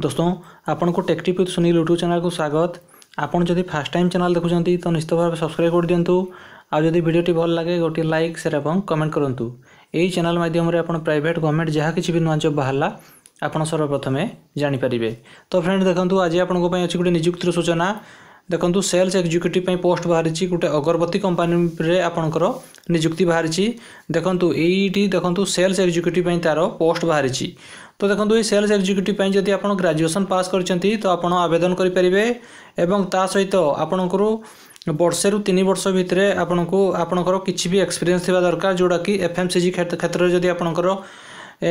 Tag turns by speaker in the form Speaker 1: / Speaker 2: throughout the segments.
Speaker 1: दोस्तों आपन को टेक सुनील यूट्यूब चैनल को स्वागत आपड़ जदि फास्ट टाइम चैनल देखुं तो निश्चित भाव सब्सक्राइब कर दिंतु आदि जदि भिडियोटी भल लगे गोटे लाइक सेयर और कमेंट करूँ यही चैनल मध्यम प्राइट गवर्नमेंट जहाँ किसी भी नुआ जब बाहर ଆପଣ ସର୍ବପ୍ରଥମେ ଜାଣିପାରିବେ तो फ्रेंड देखो आज ଆପଣଙ୍କ गोटे ଅଛି सूचना ଦେଖନ୍ତୁ ସେଲ୍ସ ଏକ୍ଜିକ୍ୟୁଟିଭ୍ ପାଇଁ ପୋଷ୍ଟ ବାହାରିଛି ଗୋଟେ ଅଗରବତୀ କମ୍ପାନୀରେ ଆପଣଙ୍କର ନିଯୁକ୍ତି ବାହାରିଛି ଦେଖନ୍ତୁ ଏଇଠି ଦେଖନ୍ତୁ ସେଲ୍ସ ଏକ୍ଜିକ୍ୟୁଟିଭ୍ ପାଇଁ ତା'ର ପୋଷ୍ଟ ବାହାରିଛି ତ ଦେଖନ୍ତୁ ଏଇ ସେଲ୍ସ ଏକ୍ଜିକ୍ୟୁଟିଭ୍ ପାଇଁ ଯଦି ଆପଣ ଗ୍ରାଜୁଏସନ୍ ପାସ୍ କରିଛନ୍ତି ତ ଆପଣ ଆବେଦନ କରିପାରିବେ ଏବଂ ତା ସହିତ ଆପଣଙ୍କର ବର୍ଷେରୁ ତିନି ବର୍ଷ ଭିତରେ ଆପଣଙ୍କୁ ଆପଣଙ୍କର କିଛି ବି ଏକ୍ସପିରିଏନ୍ସ ଥିବା ଦରକାର ଯେଉଁଟାକି ଏଫ୍ ଏମ୍ ସି ଜି କ୍ଷେତ୍ରରେ ଯଦି ଆପଣଙ୍କର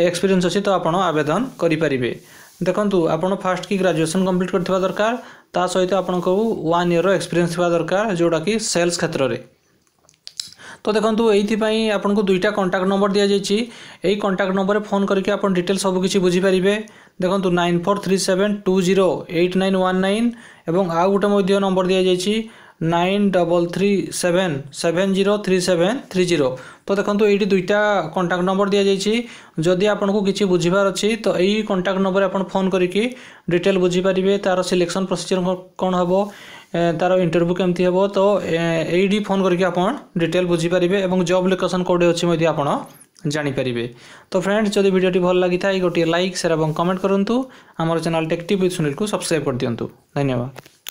Speaker 1: ଏକ୍ସପିରିଏନ୍ସ ଅଛି ତ ଆପଣ ଆବେଦନ କରିପାରିବେ ଦେଖନ୍ତୁ ଆପଣ ଫାର୍ଷ୍ଟ କି ଗ୍ରାଜୁଏସନ୍ କମ୍ପ୍ଲିଟ୍ କରିଥିବା ଦରକାର ତା ସହିତ ଆପଣଙ୍କୁ ୱାନ୍ ଇୟର୍ର ଏକ୍ସପିରିଏନ୍ସ ଥିବା ଦରକାର ଯେଉଁଟାକି ସେଲ୍ସ କ୍ଷେତ୍ରରେ ତ ଦେଖନ୍ତୁ ଏଇଥିପାଇଁ ଆପଣଙ୍କୁ ଦୁଇଟା କଣ୍ଟାକ୍ଟ ନମ୍ବର ଦିଆଯାଇଛି ଏଇ କଣ୍ଟାକ୍ଟ ନମ୍ବରରେ ଫୋନ୍ କରିକି ଆପଣ ଡିଟେଲ୍ ସବୁ କିଛି ବୁଝିପାରିବେ ଦେଖନ୍ତୁ nine four three seven two zero eight nine one nine ଏବଂ ଆଉ ଗୋଟେ ମଧ୍ୟ ନମ୍ବର ଦିଆଯାଇଛି nine double three seven seven zero three seven three zero তো দেখন্তু এইটি দুইটা কন্টাক্ট নম্বর দিয়েছি যদি আপনার কিছু বুঝবার অছি তো এই কন্টাক্ট নম্বরে আপনার ফোন করিকি ডিটেল বুঝিপারে তার সিলেকশন প্রোসিজর কোণ হব তার ইন্টরভ্যু কেমতি হব তো এইটি ফোন করিকি আপনার ডিটেল বুঝিপারে এবং জব লোকেসন কোটি অছি মধ্যে আপনার জাঁপারে তো ফ্রেন্ডস যদি ভিডিওটি ভাল লাগি থাকে গোটিয়ে লাইক সেয়ার এবং কমেন্ট করতু আমার channel Tech TV with Sunil subscribe করে দিও ধন্যবাদ